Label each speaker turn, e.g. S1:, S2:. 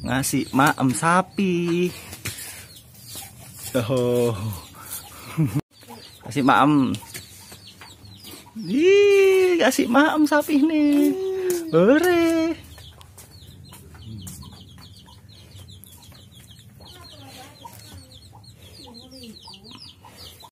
S1: ngasih maem sapi oh kasih maem Ih, kasih maem sapi nih ore